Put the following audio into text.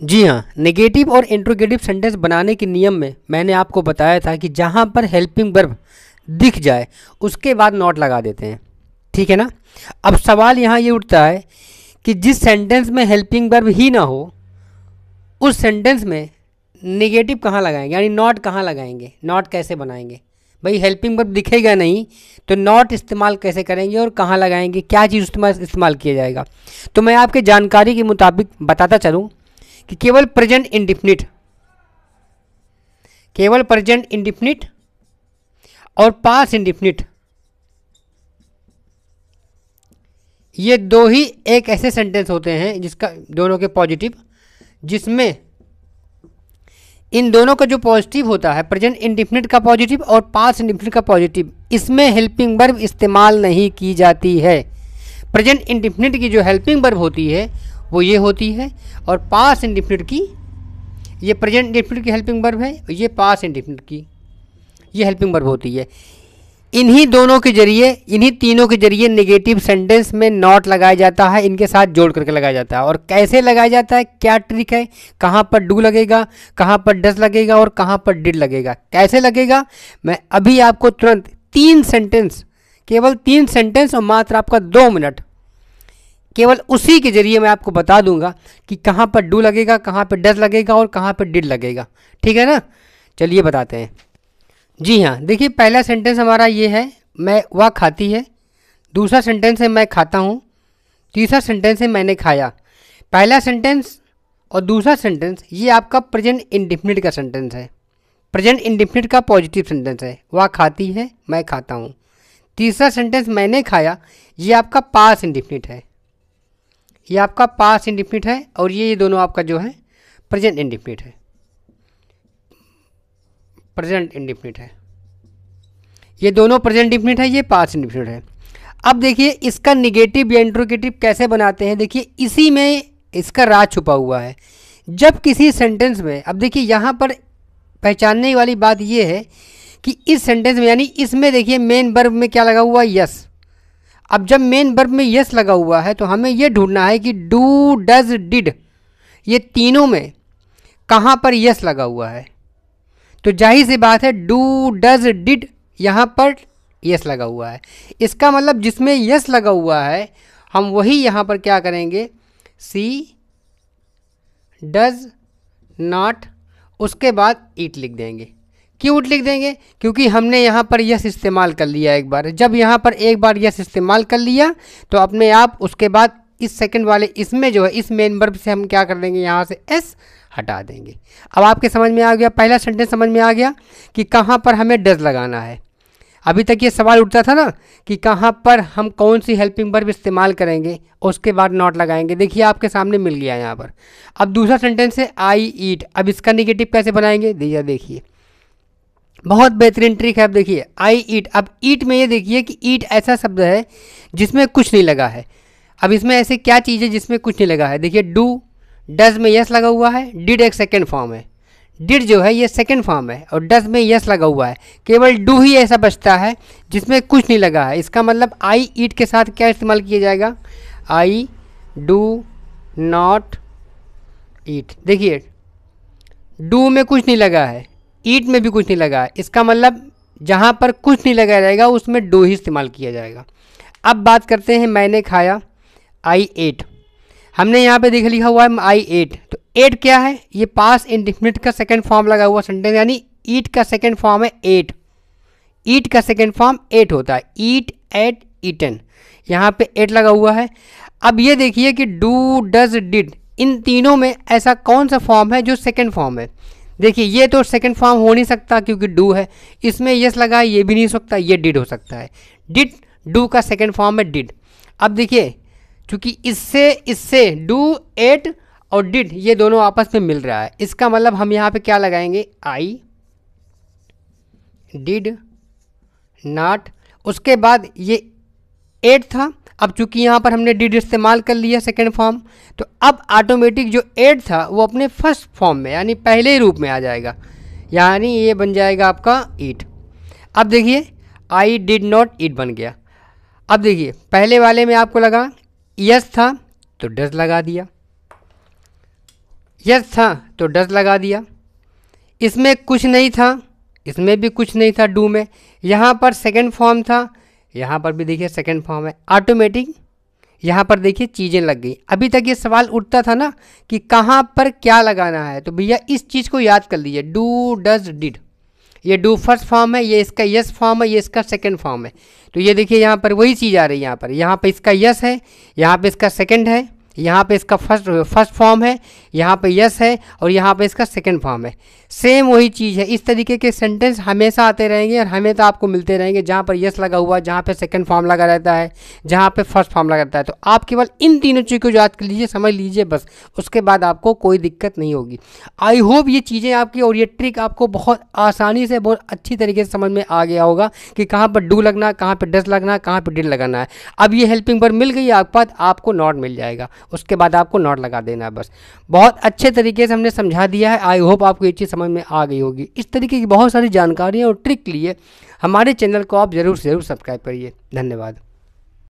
जी हाँ नेगेटिव और interrogative sentence बनाने के नियम में मैंने आपको बताया था कि जहाँ पर हेल्पिंग वर्ब दिख जाए उसके बाद नॉट लगा देते हैं ठीक है ना अब सवाल यहाँ ये यह उठता है कि जिस सेंटेंस में हेल्पिंग वर्ब ही ना हो उस सेंटेंस में नेगेटिव कहाँ लगाएंगे यानी नॉट कहाँ लगाएंगे नॉट कैसे बनाएंगे भाई हेल्पिंग वर्ब दिखेगा नहीं तो नॉट इस्तेमाल कैसे करेंगे और कहाँ लगाएंगे क्या चीज़ इस्तेमाल इस्तेमाल किया जाएगा तो मैं आपके जानकारी के मुताबिक बताता चलूँ कि केवल प्रेजेंट इंडिफिनिट केवल प्रेजेंट इंडिफिनिट और पास इंडिफिनिट ये दो ही एक ऐसे सेंटेंस होते हैं जिसका दोनों के पॉजिटिव जिसमें इन दोनों का जो पॉजिटिव होता है प्रेजेंट इंडिफिनिट का पॉजिटिव और पास इंडिफिनिट का पॉजिटिव इसमें हेल्पिंग वर्ब इस्तेमाल नहीं की जाती है प्रेजेंट इंडिफिनिट की जो हेल्पिंग वर्ब होती है वो ये होती है और पास इंडिफिनिट की ये प्रेजेंट इंडिफिनिट की हेल्पिंग वर्ब है ये पास इंडिफिनिट की ये हेल्पिंग वर्ब होती है इन्हीं दोनों के जरिए इन्हीं तीनों के जरिए नेगेटिव सेंटेंस में नॉट लगाया जाता है इनके साथ जोड़ करके लगाया जाता है और कैसे लगाया जाता है क्या ट्रिक है कहाँ पर डू लगेगा कहाँ पर डस लगेगा और कहाँ पर डिड लगेगा कैसे लगेगा मैं अभी आपको तुरंत तीन सेंटेंस केवल तीन सेंटेंस और मात्र आपका दो मिनट केवल उसी के ज़रिए मैं आपको बता दूंगा कि कहाँ पर डू लगेगा कहाँ पर डस लगेगा और कहाँ पर डिड लगेगा ठीक है ना चलिए बताते हैं जी हाँ देखिए पहला सेंटेंस हमारा ये है मैं वह खाती है दूसरा सेंटेंस है मैं खाता हूँ तीसरा सेंटेंस है मैंने खाया पहला सेंटेंस और दूसरा सेंटेंस ये आपका प्रेजेंट इंडिफिनिट का सेंटेंस है प्रेजेंट इंडिफिनिट का पॉजिटिव सेंटेंस है वह खाती है मैं खाता हूँ तीसरा सेंटेंस मैंने खाया ये आपका पास इंडिफिनिट है ये आपका पास इंडिफिनिट है और ये ये दोनों आपका जो है प्रेजेंट इंडिफिनिट है प्रेजेंट इंडिफिनिट है ये दोनों प्रेजेंट इंडिफिनिट है ये पास इंडिफिनिट है अब देखिए इसका निगेटिव या इंट्रोगेटिव कैसे बनाते हैं देखिए इसी में इसका राज छुपा हुआ है जब किसी सेंटेंस में अब देखिए यहाँ पर पहचानने वाली बात यह है कि इस सेंटेंस में यानी इसमें देखिए मेन वर्ब में क्या लगा हुआ यस अब जब मेन वर्ब में यस लगा हुआ है तो हमें यह ढूंढना है कि डू डज डिड ये तीनों में कहाँ पर यस लगा हुआ है तो जाहिर सी बात है डू डज डिड यहाँ पर यस लगा हुआ है इसका मतलब जिसमें यस लगा हुआ है हम वही यहाँ पर क्या करेंगे सी डज नाट उसके बाद ईट लिख देंगे क्यूट लिख देंगे क्योंकि हमने यहाँ पर यस इस्तेमाल कर लिया एक बार जब यहाँ पर एक बार यस इस्तेमाल कर लिया तो अपने आप उसके बाद इस सेकंड वाले इसमें जो है इस मेन वर्ब से हम क्या कर देंगे यहाँ से एस हटा देंगे अब आपके समझ में आ गया पहला सेंटेंस समझ में आ गया कि कहाँ पर हमें डज लगाना है अभी तक ये सवाल उठता था ना कि कहाँ पर हम कौन सी हेल्पिंग वर्ब इस्तेमाल करेंगे उसके बाद नॉट लगाएंगे देखिए आपके सामने मिल गया यहाँ पर अब दूसरा सेंटेंस है आई ईट अब इसका निगेटिव कैसे बनाएंगे दिया देखिए बहुत बेहतरीन ट्रिक है अब देखिए आई ईट अब ईट में ये देखिए कि ईट ऐसा शब्द है जिसमें कुछ नहीं लगा है अब इसमें ऐसे क्या चीज़ है जिसमें कुछ नहीं लगा है देखिए डू डज में यस लगा हुआ है डिड एक सेकेंड फॉर्म है डिड जो है ये सेकेंड फॉर्म है और डज में यस लगा हुआ है केवल डू ही ऐसा बचता है जिसमें कुछ नहीं लगा है इसका मतलब आई ईट के साथ क्या इस्तेमाल किया जाएगा आई डू नॉट ईट देखिए डू में कुछ नहीं लगा है ईट में भी कुछ नहीं लगा इसका मतलब जहाँ पर कुछ नहीं लगाया जाएगा उसमें डो ही इस्तेमाल किया जाएगा अब बात करते हैं मैंने खाया आई एट हमने यहाँ पे देख लिखा हुआ है आई एट तो एट क्या है ये पास इंडिफिनिट का सेकेंड फॉर्म लगा हुआ सेंटेंस यानी ईट का सेकेंड फॉर्म है एट ईट का सेकेंड फॉर्म एट होता है ईट एट ईटन यहाँ पे एट लगा हुआ है अब ये देखिए कि डू डज डिड इन तीनों में ऐसा कौन सा फॉर्म है जो सेकेंड फॉर्म है देखिए ये तो सेकंड फॉर्म हो नहीं सकता क्योंकि डू है इसमें यस लगा ये भी नहीं हो सकता ये डिड हो सकता है डिड डू का सेकंड फॉर्म है डिड अब देखिए क्योंकि इससे इससे डू एट और डिड ये दोनों आपस में मिल रहा है इसका मतलब हम यहाँ पे क्या लगाएंगे आई डिड नाट उसके बाद ये एट था अब चूंकि यहाँ पर हमने डिड इस्तेमाल कर लिया सेकेंड फॉर्म तो अब ऑटोमेटिक जो एड था वो अपने फर्स्ट फॉर्म में यानी पहले रूप में आ जाएगा यानी ये बन जाएगा आपका ईट अब देखिए आई डिड नॉट ईट बन गया अब देखिए पहले वाले में आपको लगा यस था तो डज लगा दिया यस था तो डज लगा दिया इसमें कुछ नहीं था इसमें भी कुछ नहीं था डू में यहाँ पर सेकेंड फॉर्म था यहाँ पर भी देखिए सेकेंड फॉर्म है ऑटोमेटिक यहाँ पर देखिए चीज़ें लग गई अभी तक ये सवाल उठता था ना कि कहाँ पर क्या लगाना है तो भैया इस चीज़ को याद कर लीजिए डू डज डिड ये डू फर्स्ट फॉर्म है ये इसका यस फॉर्म है ये इसका सेकंड फॉर्म है तो ये देखिए यहाँ पर वही चीज़ आ रही है यहाँ पर यहाँ पर इसका यस है यहाँ पर इसका सेकेंड है यहाँ पे इसका फर्स्ट फर्स्ट फॉर्म है यहाँ पे यस है और यहाँ पे इसका सेकेंड फॉर्म है सेम वही चीज़ है इस तरीके के सेंटेंस हमेशा आते रहेंगे और हमेशा तो आपको मिलते रहेंगे जहाँ पर यस लगा हुआ है जहाँ पर सेकेंड फॉर्म लगा रहता है जहाँ पर फर्स्ट फॉर्म लगा रहता है तो आप केवल इन तीनों चीज़ को याद कर लीजिए समझ लीजिए बस उसके बाद आपको कोई दिक्कत नहीं होगी आई होप ये चीज़ें आपकी और ये ट्रिक आपको बहुत आसानी से बहुत अच्छी तरीके से समझ में आ गया होगा कि कहाँ पर डू लगना है कहाँ पर डस लगना है कहाँ पर डिड लगाना है अब ये हेल्पिंग पर मिल गई आपके बाद आपको नॉट मिल जाएगा उसके बाद आपको नॉट लगा देना है बस बहुत अच्छे तरीके से हमने समझा दिया है आई होप आपको ये चीज़ समझ समझ में आ गई होगी इस तरीके की बहुत सारी जानकारियाँ और ट्रिक लिए हमारे चैनल को आप ज़रूर से ज़रूर सब्सक्राइब करिए धन्यवाद